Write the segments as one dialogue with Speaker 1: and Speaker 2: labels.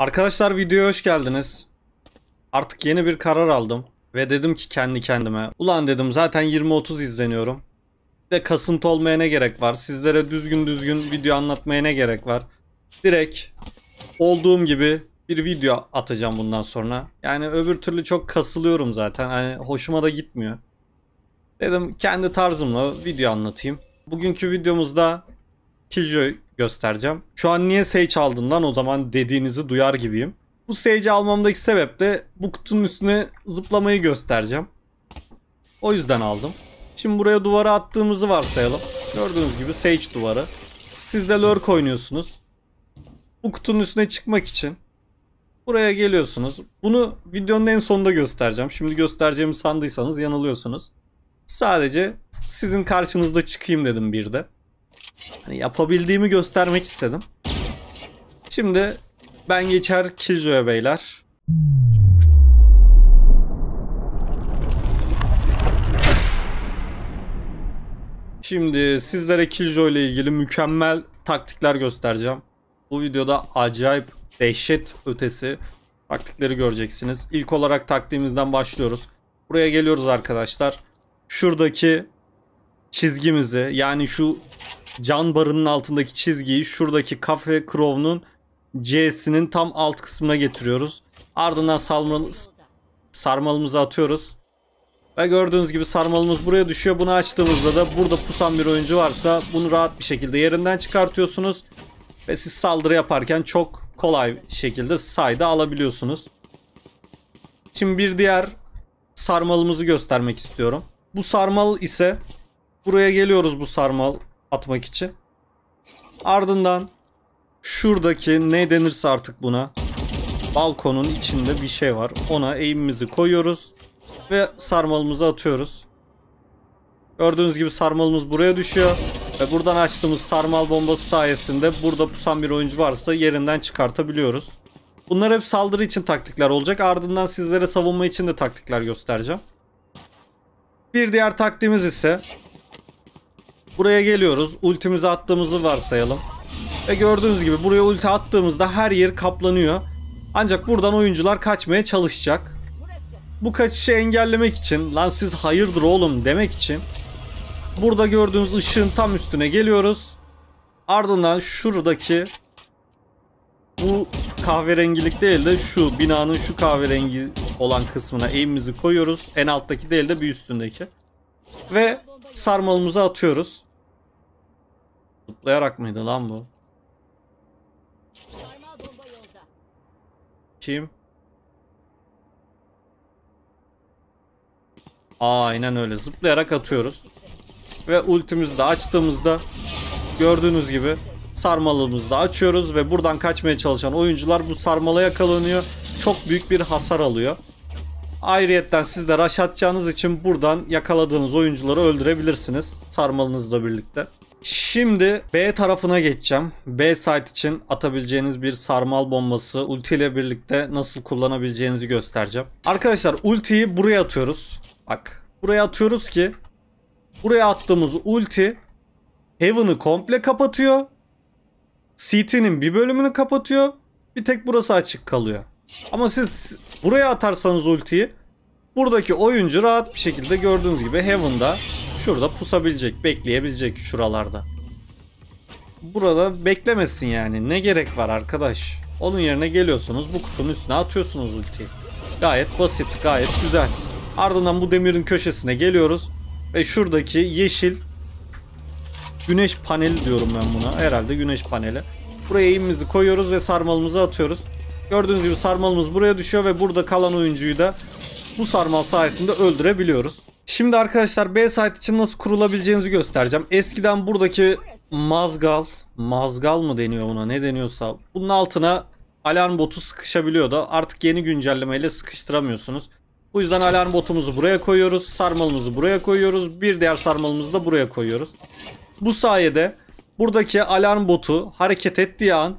Speaker 1: Arkadaşlar videoya hoş geldiniz. Artık yeni bir karar aldım. Ve dedim ki kendi kendime. Ulan dedim zaten 20-30 izleniyorum. Bir de kasıntı olmaya ne gerek var? Sizlere düzgün düzgün video anlatmaya ne gerek var? Direkt olduğum gibi bir video atacağım bundan sonra. Yani öbür türlü çok kasılıyorum zaten. Hani hoşuma da gitmiyor. Dedim kendi tarzımla video anlatayım. Bugünkü videomuzda Pidgeot göstereceğim. Şu an niye Sage aldın lan o zaman dediğinizi duyar gibiyim. Bu Sage'i almamdaki sebep de bu kutunun üstüne zıplamayı göstereceğim. O yüzden aldım. Şimdi buraya duvara attığımızı varsayalım. Gördüğünüz gibi Sage duvarı. Siz de Lurk oynuyorsunuz. Bu kutunun üstüne çıkmak için buraya geliyorsunuz. Bunu videonun en sonunda göstereceğim. Şimdi göstereceğimi sandıysanız yanılıyorsunuz. Sadece sizin karşınızda çıkayım dedim bir de. Hani yapabildiğimi göstermek istedim. Şimdi ben geçer Killjoy'a beyler. Şimdi sizlere Killjoy ile ilgili mükemmel taktikler göstereceğim. Bu videoda acayip dehşet ötesi taktikleri göreceksiniz. İlk olarak taktiğimizden başlıyoruz. Buraya geliyoruz arkadaşlar. Şuradaki çizgimizi yani şu can barının altındaki çizgiyi şuradaki kafe Crow'nun C'sinin tam alt kısmına getiriyoruz. Ardından sarmalımız, sarmalımızı atıyoruz. Ve gördüğünüz gibi sarmalımız buraya düşüyor. Bunu açtığımızda da burada pusan bir oyuncu varsa bunu rahat bir şekilde yerinden çıkartıyorsunuz. Ve siz saldırı yaparken çok kolay şekilde sayda alabiliyorsunuz. Şimdi bir diğer sarmalımızı göstermek istiyorum. Bu sarmal ise buraya geliyoruz bu sarmal atmak için. Ardından şuradaki ne denirse artık buna balkonun içinde bir şey var. Ona eğimimizi koyuyoruz ve sarmalımızı atıyoruz. Gördüğünüz gibi sarmalımız buraya düşüyor. Ve buradan açtığımız sarmal bombası sayesinde burada pusan bir oyuncu varsa yerinden çıkartabiliyoruz. Bunlar hep saldırı için taktikler olacak. Ardından sizlere savunma için de taktikler göstereceğim. Bir diğer taktiğimiz ise Buraya geliyoruz. Ultimizi attığımızı varsayalım. Ve gördüğünüz gibi buraya ulti attığımızda her yer kaplanıyor. Ancak buradan oyuncular kaçmaya çalışacak. Bu kaçışı engellemek için lan siz hayırdır oğlum demek için burada gördüğünüz ışığın tam üstüne geliyoruz. Ardından şuradaki bu kahverengilik değil de şu binanın şu kahverengi olan kısmına aim'imizi koyuyoruz. En alttaki değil de bir üstündeki. Ve sarmalımızı atıyoruz. Zıplayarak mıydı lan bu? Kim? Aynen öyle zıplayarak atıyoruz. Ve ultimizi de açtığımızda gördüğünüz gibi sarmalımızı da açıyoruz ve buradan kaçmaya çalışan oyuncular bu sarmala yakalanıyor. Çok büyük bir hasar alıyor. Ayrıyetten siz de rush atacağınız için buradan yakaladığınız oyuncuları öldürebilirsiniz sarmalınızla birlikte. Şimdi B tarafına geçeceğim. B site için atabileceğiniz bir sarmal bombası ulti ile birlikte nasıl kullanabileceğinizi göstereceğim. Arkadaşlar ultiyi buraya atıyoruz. Bak buraya atıyoruz ki buraya attığımız ulti Heaven'ı komple kapatıyor. CT'nin bir bölümünü kapatıyor. Bir tek burası açık kalıyor. Ama siz buraya atarsanız ultiyi buradaki oyuncu rahat bir şekilde gördüğünüz gibi Heaven'da Şurada pusabilecek, bekleyebilecek şuralarda. Burada beklemesin yani. Ne gerek var arkadaş? Onun yerine geliyorsunuz bu kutunun üstüne atıyorsunuz ultiyi. Gayet basit, gayet güzel. Ardından bu demirin köşesine geliyoruz. Ve şuradaki yeşil güneş paneli diyorum ben buna. Herhalde güneş paneli. Buraya eğimimizi koyuyoruz ve sarmalımızı atıyoruz. Gördüğünüz gibi sarmalımız buraya düşüyor ve burada kalan oyuncuyu da bu sarmal sayesinde öldürebiliyoruz. Şimdi arkadaşlar B site için nasıl kurulabileceğinizi göstereceğim. Eskiden buradaki mazgal, mazgal mı deniyor ona ne deniyorsa bunun altına alarm botu sıkışabiliyordu. Artık yeni güncellemeyle sıkıştıramıyorsunuz. Bu yüzden alarm botumuzu buraya koyuyoruz. Sarmalımızı buraya koyuyoruz. Bir diğer sarmalımızı da buraya koyuyoruz. Bu sayede buradaki alarm botu hareket ettiği an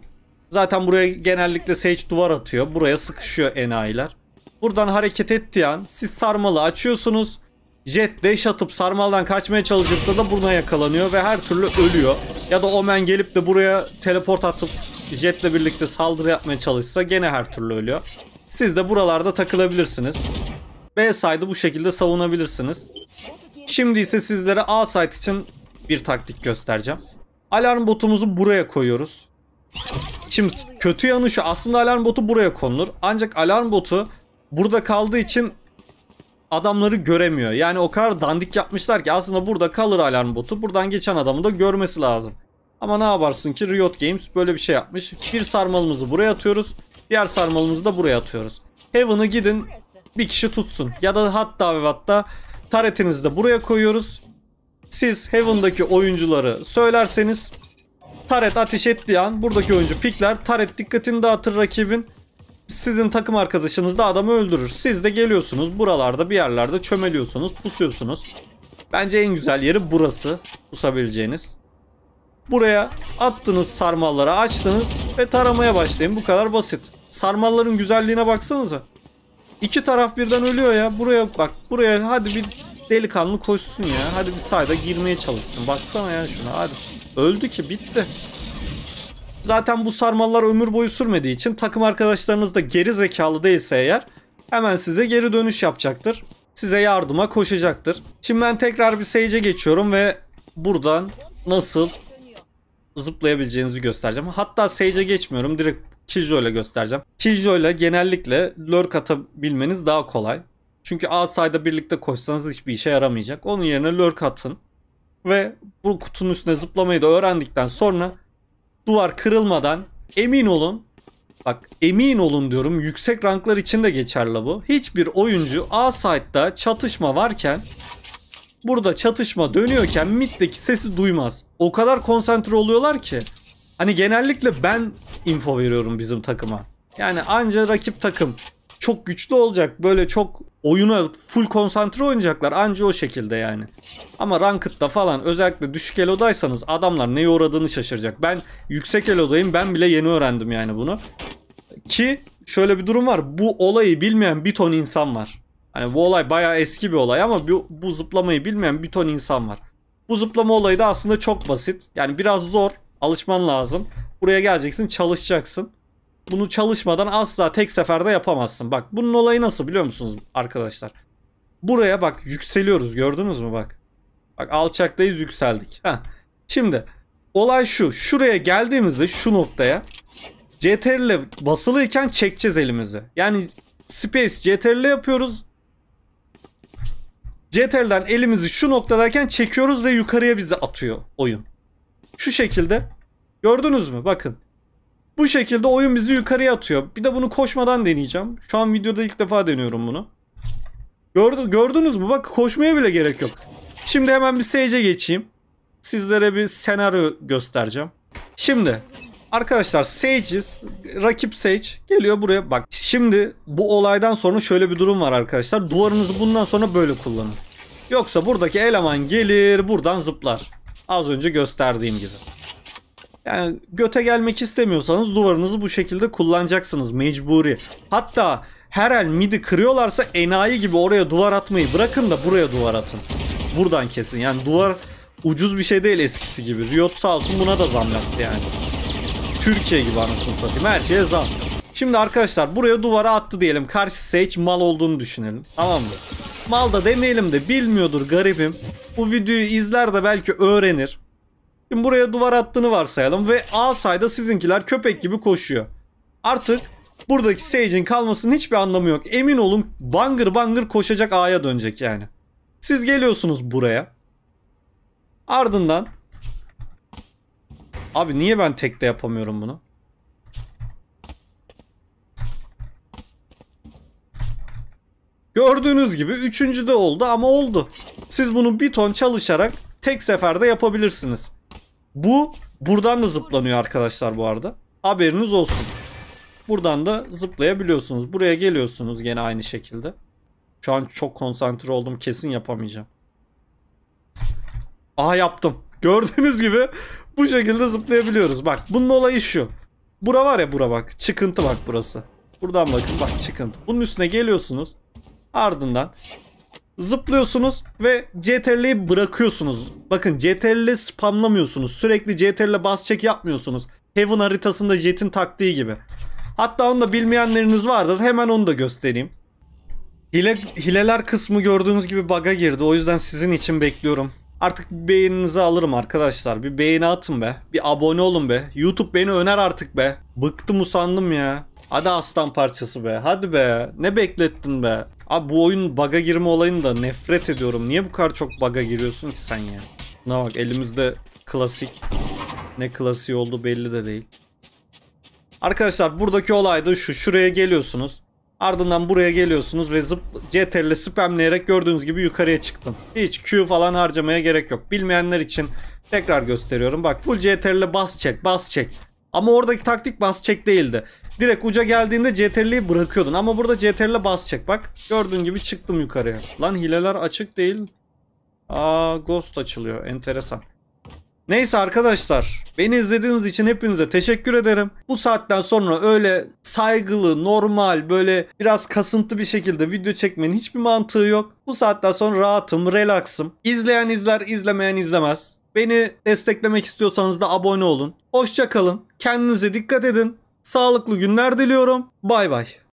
Speaker 1: zaten buraya genellikle Sage duvar atıyor. Buraya sıkışıyor enayiler. Buradan hareket ettiği an siz sarmalı açıyorsunuz. Jet dash atıp sarmaldan kaçmaya çalışırsa da buna yakalanıyor ve her türlü ölüyor. Ya da Omen gelip de buraya teleport atıp Jet'le birlikte saldırı yapmaya çalışsa gene her türlü ölüyor. Siz de buralarda takılabilirsiniz. B side'ı bu şekilde savunabilirsiniz. Şimdi ise sizlere A side için bir taktik göstereceğim. Alarm botumuzu buraya koyuyoruz. Şimdi kötü yanı şu aslında alarm botu buraya konulur. Ancak alarm botu burada kaldığı için adamları göremiyor. Yani o kadar dandik yapmışlar ki aslında burada kalır alarm botu. Buradan geçen adamı da görmesi lazım. Ama ne yaparsın ki Riot Games böyle bir şey yapmış. Bir sarmalımızı buraya atıyoruz. Diğer sarmalımızı da buraya atıyoruz. Heaven'ı gidin bir kişi tutsun. Ya da hatta ve hatta taretinizi de buraya koyuyoruz. Siz Heaven'daki oyuncuları söylerseniz taret ateş ettiği an buradaki oyuncu pikler. Taret dikkatini dağıtır rakibin sizin takım arkadaşınız da adamı öldürür. Siz de geliyorsunuz buralarda bir yerlerde çömeliyorsunuz, pusuyorsunuz. Bence en güzel yeri burası. Pusabileceğiniz. Buraya attınız sarmalları, açtınız ve taramaya başlayın. Bu kadar basit. Sarmalların güzelliğine baksanıza. İki taraf birden ölüyor ya. Buraya bak, buraya hadi bir delikanlı koşsun ya. Hadi bir sayda girmeye çalışsın. Baksana ya şuna hadi. Öldü ki bitti. Zaten bu sarmallar ömür boyu sürmediği için takım arkadaşlarınız da geri zekalı değilse eğer hemen size geri dönüş yapacaktır. Size yardıma koşacaktır. Şimdi ben tekrar bir sage'e geçiyorum ve buradan nasıl zıplayabileceğinizi göstereceğim. Hatta sage'e geçmiyorum. Direkt Killjoy göstereceğim. Killjoy genellikle lurk atabilmeniz daha kolay. Çünkü A sayda birlikte koşsanız hiçbir işe yaramayacak. Onun yerine lurk atın. Ve bu kutunun üstüne zıplamayı da öğrendikten sonra duvar kırılmadan emin olun bak emin olun diyorum yüksek ranklar için de geçerli bu. Hiçbir oyuncu A site'da çatışma varken burada çatışma dönüyorken middeki sesi duymaz. O kadar konsantre oluyorlar ki. Hani genellikle ben info veriyorum bizim takıma. Yani anca rakip takım çok güçlü olacak. Böyle çok oyuna full konsantre oynayacaklar anca o şekilde yani. Ama ranked'da falan özellikle düşük elodaysanız adamlar neye uğradığını şaşıracak. Ben yüksek elodayım ben bile yeni öğrendim yani bunu. Ki şöyle bir durum var. Bu olayı bilmeyen bir ton insan var. Hani bu olay bayağı eski bir olay ama bu, bu zıplamayı bilmeyen bir ton insan var. Bu zıplama olayı da aslında çok basit. Yani biraz zor. Alışman lazım. Buraya geleceksin çalışacaksın bunu çalışmadan asla tek seferde yapamazsın. Bak bunun olayı nasıl biliyor musunuz arkadaşlar? Buraya bak yükseliyoruz gördünüz mü bak. Bak alçaktayız yükseldik. Ha. Şimdi olay şu. Şuraya geldiğimizde şu noktaya CTRL ile basılıyken çekeceğiz elimizi. Yani space CTRL ile yapıyoruz. CTRL'den elimizi şu noktadayken çekiyoruz ve yukarıya bizi atıyor oyun. Şu şekilde. Gördünüz mü? Bakın. Bu şekilde oyun bizi yukarıya atıyor. Bir de bunu koşmadan deneyeceğim. Şu an videoda ilk defa deniyorum bunu. Gördü, gördünüz mü? Bak koşmaya bile gerek yok. Şimdi hemen bir seyce geçeyim. Sizlere bir senaryo göstereceğim. Şimdi arkadaşlar Sage'iz. Rakip Sage geliyor buraya. Bak şimdi bu olaydan sonra şöyle bir durum var arkadaşlar. Duvarınızı bundan sonra böyle kullanın. Yoksa buradaki eleman gelir buradan zıplar. Az önce gösterdiğim gibi. Yani göte gelmek istemiyorsanız duvarınızı bu şekilde kullanacaksınız mecburi. Hatta her el midi kırıyorlarsa enayi gibi oraya duvar atmayı bırakın da buraya duvar atın. Buradan kesin. Yani duvar ucuz bir şey değil eskisi gibi. Riot sağ olsun buna da zam yaptı yani. Türkiye gibi anasını satayım. Her şeye zam. Şimdi arkadaşlar buraya duvara attı diyelim. Karşı hiç mal olduğunu düşünelim. Tamam mı? Mal da demeyelim de bilmiyordur garibim. Bu videoyu izler de belki öğrenir. Şimdi buraya duvar attığını varsayalım ve A sayda sizinkiler köpek gibi koşuyor. Artık buradaki Sage'in kalmasının hiçbir anlamı yok. Emin olun bangır bangır koşacak A'ya dönecek yani. Siz geliyorsunuz buraya. Ardından Abi niye ben tekte yapamıyorum bunu? Gördüğünüz gibi üçüncü de oldu ama oldu. Siz bunu bir ton çalışarak tek seferde yapabilirsiniz. Bu buradan da zıplanıyor arkadaşlar bu arada. Haberiniz olsun. Buradan da zıplayabiliyorsunuz. Buraya geliyorsunuz gene aynı şekilde. Şu an çok konsantre oldum. Kesin yapamayacağım. Aha yaptım. Gördüğünüz gibi bu şekilde zıplayabiliyoruz. Bak bunun olayı şu. Bura var ya bura bak. Çıkıntı bak burası. Buradan bakın bak çıkıntı. Bunun üstüne geliyorsunuz. Ardından zıplıyorsunuz ve CTRL'yi bırakıyorsunuz. Bakın CTRL'i spamlamıyorsunuz. Sürekli CTRL'e bas çek yapmıyorsunuz. Heaven haritasında Jet'in taktiği gibi. Hatta onu da bilmeyenleriniz vardır. Hemen onu da göstereyim. Hile, hileler kısmı gördüğünüz gibi bug'a girdi. O yüzden sizin için bekliyorum. Artık bir beğeninizi alırım arkadaşlar. Bir beğeni atın be. Bir abone olun be. YouTube beni öner artık be. Bıktım usandım ya. Hadi aslan parçası be. Hadi be. Ne beklettin be. Abi bu oyun baga girme olayını da nefret ediyorum. Niye bu kadar çok baga giriyorsun ki sen ya? Ne bak elimizde klasik. Ne klasik oldu belli de değil. Arkadaşlar buradaki olay da şu. Şuraya geliyorsunuz. Ardından buraya geliyorsunuz ve zıp ile spamleyerek gördüğünüz gibi yukarıya çıktım. Hiç Q falan harcamaya gerek yok. Bilmeyenler için tekrar gösteriyorum. Bak full ile bas çek bas çek. Ama oradaki taktik bas çek değildi. Direkt uca geldiğinde CTRL'i bırakıyordun. Ama burada CTRL'e bas çek. Bak gördüğün gibi çıktım yukarıya. Lan hileler açık değil. Aa ghost açılıyor. Enteresan. Neyse arkadaşlar beni izlediğiniz için hepinize teşekkür ederim. Bu saatten sonra öyle saygılı, normal, böyle biraz kasıntı bir şekilde video çekmenin hiçbir mantığı yok. Bu saatten sonra rahatım, relaxım. İzleyen izler, izlemeyen izlemez. Beni desteklemek istiyorsanız da abone olun. Hoşçakalın. Kendinize dikkat edin. Sağlıklı günler diliyorum. Bay bay.